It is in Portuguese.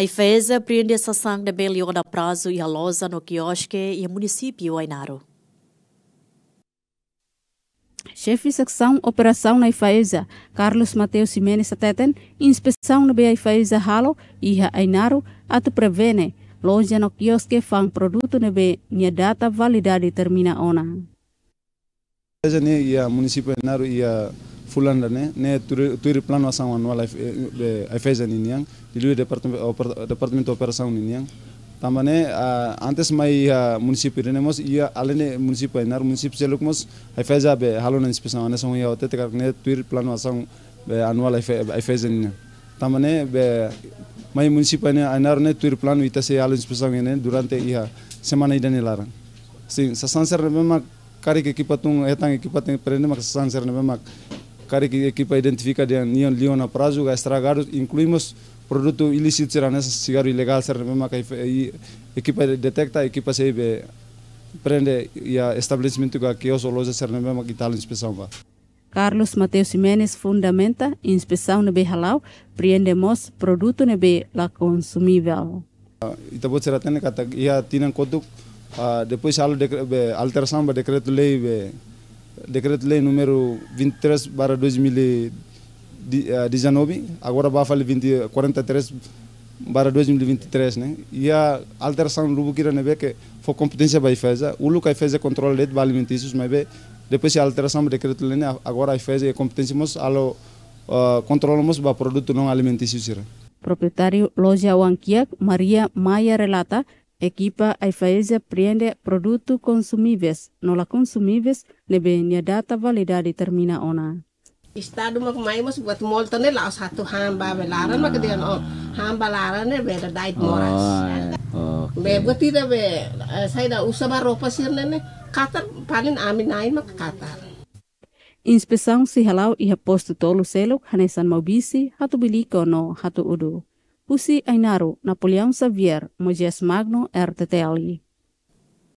A IFESA prende a sanção da Beliona Prazo e a Loza no quiosque e o município Ainaro. Chefe de secção Operação na IFAESA, Carlos Mateus Simenes Ateten, inspeção na IFAESA Halo e a Ainaro, ato prevene, loja no quiosque fang produto na minha data validade termina ona. A né, e a município Ainaro e a fulanda ne ne turi plan wasan wan wala efeja eh, eh, ya ni niang di lui departement operação ni niang ne ah, antes mai ah, munisipi ne mos ia alene município nar munisipi seluk mos efeja be halon inspeção ne song ia otet kar ne turi plan wasan anual efeja eh, ya ni niang ne be mai munisipi ne anar ne turi plan wita se halon inspeção ne durante ia semana ida ni larang sim sasan ser ne memak kari ke kipatung etang kipatung prene mak sanser memak care equipa identifica de Nion Liona prazo ga estragado, incluímos produto ilícito será nessa cigarro ilegal será mesmo que a equipa detecta, a equipa se prende e a estabelecimento que os olhos será mesmo que tal inspeção vá. Carlos Mateus Jiménez fundamenta inspeção no Behalau, prendemos produto no la consumível. Itabot será tendo que ia tinha código depois alteração do decreto lei decreto-lei número 23 barra 2019, eh, agora Bafal 20, 43 barra 2023, né? E a alteração do que era que foi competência da IFESA, o Luca IFESA é controla de alimentícios, mas depois a alteração do decreto-lei, né, agora a IFESA é competência, mas alo, uh, eh, controlamos o produto não é alimentício. Proprietário Loja Wankia, Maria Maia relata equipa ai faesia priende produto consumíveis, no la consumíveis lebe nia data validade termina ona. Estado mak mai mas buat mol tane laos satu hamba belaran mak dia no hamba laran ne beda dait moras. Oh. oh be buti da be eh, saya da usaba ropa sirne ne Qatar paling amin nain mak Qatar. Inspeção se halau iha posto tolu selo hanesan mau bisi hatu biliko no hatu udu. Husi ainaru Napoleão Xavier, Moisés Magno, R.